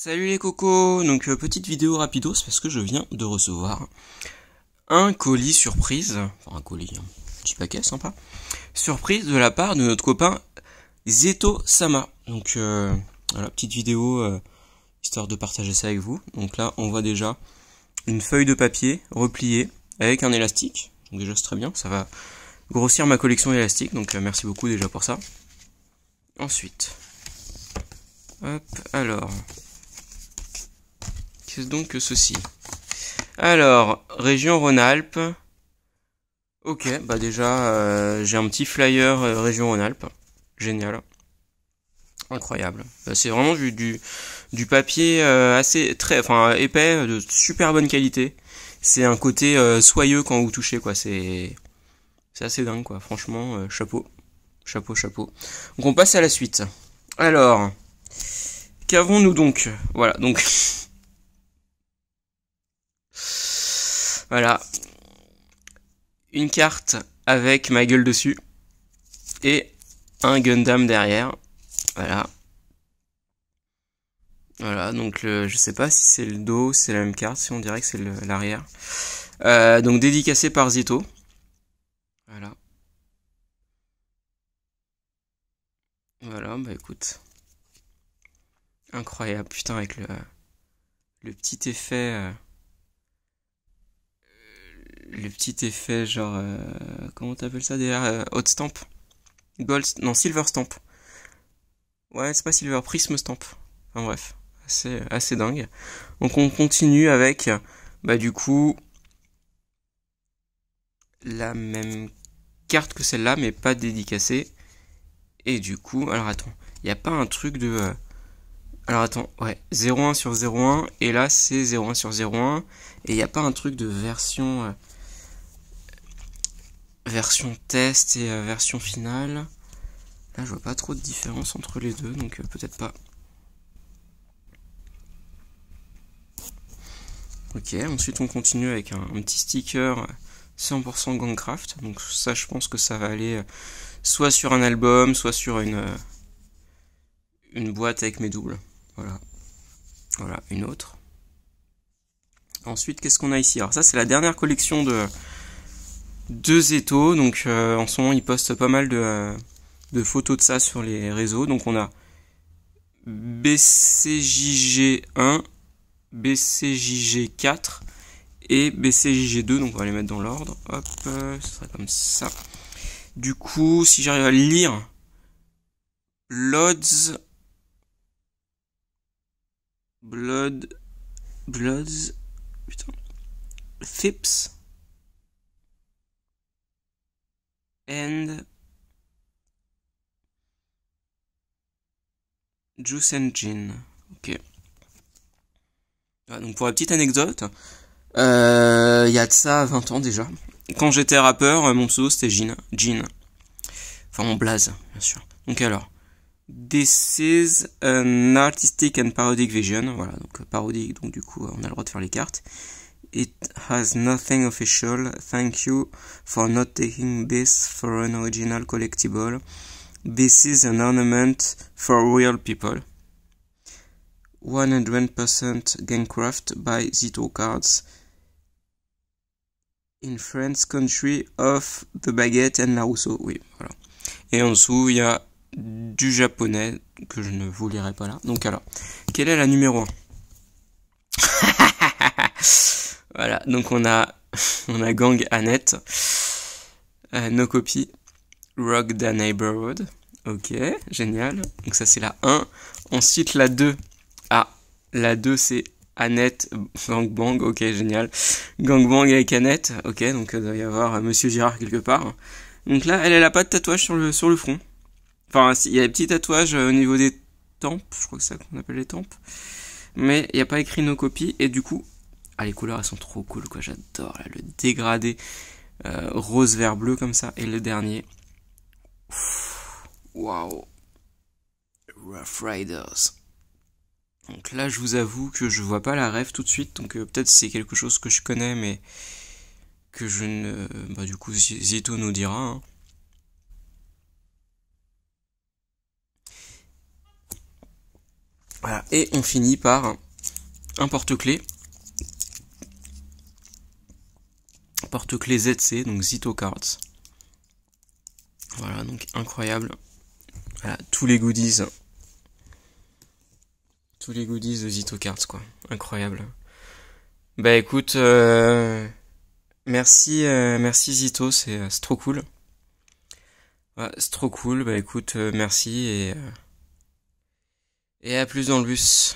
Salut les cocos Donc euh, petite vidéo c'est parce que je viens de recevoir un colis surprise, enfin un colis, hein. un petit paquet sympa, surprise de la part de notre copain Zeto Sama. Donc euh, voilà, petite vidéo euh, histoire de partager ça avec vous. Donc là on voit déjà une feuille de papier repliée avec un élastique. Donc déjà c'est très bien, ça va grossir ma collection élastique donc merci beaucoup déjà pour ça. Ensuite, hop, alors, c'est donc ceci. Alors, région Rhône-Alpes. Ok, bah déjà, euh, j'ai un petit flyer euh, région Rhône-Alpes. Génial. Incroyable. Bah, c'est vraiment du, du, papier euh, assez très, enfin épais, de super bonne qualité. C'est un côté soyeux quand vous touchez, quoi. C'est c'est assez dingue, quoi. Franchement, chapeau, chapeau, chapeau. Donc on passe à la suite. Alors, qu'avons-nous donc Voilà, donc Voilà. Une carte avec ma gueule dessus. Et un Gundam derrière. Voilà. Voilà, donc je sais pas si c'est le dos, c'est la même carte, si on dirait que c'est l'arrière. Euh, donc dédicacé par Zito. Voilà. Voilà, bah écoute. Incroyable, putain, avec le, le petit effet. Euh, le petit effet genre euh, comment t'appelles ça derrière euh, haute hot stamp gold non silver stamp ouais c'est pas silver prism stamp enfin bref c'est assez dingue donc on continue avec bah du coup la même carte que celle-là mais pas dédicacée et du coup alors attends il n'y a pas un truc de euh, alors attends, ouais, 01 sur 01, et là c'est 01 sur 01, et il n'y a pas un truc de version version test et euh, version finale. Là, je vois pas trop de différence entre les deux, donc euh, peut-être pas. Ok, ensuite on continue avec un, petit sticker 100% Gangcraft. Donc ça, je pense que ça va aller euh, soit sur un album, soit sur une, une boîte avec mes doubles. Voilà. Voilà, une autre. Ensuite, qu'est-ce qu'on a ici Alors ça, c'est la dernière collection de, deux étaux. Donc euh, en ce moment, ils postent pas mal euh, de, photos de ça sur les réseaux. Donc on a BCJG1, BCJG4 et BCJG2. Donc on va les mettre dans l'ordre. Hop, euh, ce sera comme ça. Du coup, si j'arrive à lire Bloods, Blood, Bloods, putain, Fips. and Juice and Gin. Ok. donc pour la petite anecdote, euh, il y a de ça 20 ans déjà. Quand j'étais rappeur, euh, mon pseudo c'était Gin. Gin. Enfin mon blaze, bien sûr. Donc alors, This is an artistic and parodic vision. Voilà, donc euh, parodique, donc du coup on a le droit de faire les cartes. It has nothing official, thank you for not taking this for an original collectible. This is an ornament for real people. 100% Gamecraft by Zito Cards. In France, country of the baguette and Larousseau. Oui, voilà. Et en dessous, il y a du japonais que je ne vous lirai pas là. Donc alors, quelle est la numéro 1 Voilà, donc on a, on a Gang Annette, euh, No Copy, Rock the Neighborhood. Ok, génial. Donc ça c'est la 1. Ensuite la 2. Ah, la 2 c'est Annette Gang Bang, Ok, génial. Gang Bang avec Annette. Ok, donc euh, il doit y avoir euh, Monsieur Girard quelque part. Donc là, elle, elle a pas de tatouage sur le, sur le front. Enfin, il y a des petits tatouages euh, au niveau des tempes. Je crois que c'est ça qu'on appelle les tempes. Mais il n'y a pas écrit nos copies. Et du coup, ah, les couleurs, elles sont trop cool, quoi. J'adore, là, le dégradé euh, rose, vert, bleu, comme ça. Et le dernier. Waouh. Rough Riders. Donc là, je vous avoue que je vois pas la rêve tout de suite. Donc euh, peut-être c'est quelque chose que je connais, mais que je ne. Bah, du coup, Zito nous dira. Hein. Voilà. Et on finit par un porte-clés porte-clés ZC, donc Zito Cards. Voilà, donc incroyable. Voilà, tous les goodies. Tous les goodies de Zito Cards, quoi. Incroyable. Bah écoute, euh, merci, euh, merci Zito, euh, c'est trop cool. c'est trop cool, bah écoute, euh, merci et, euh, et à plus dans le bus.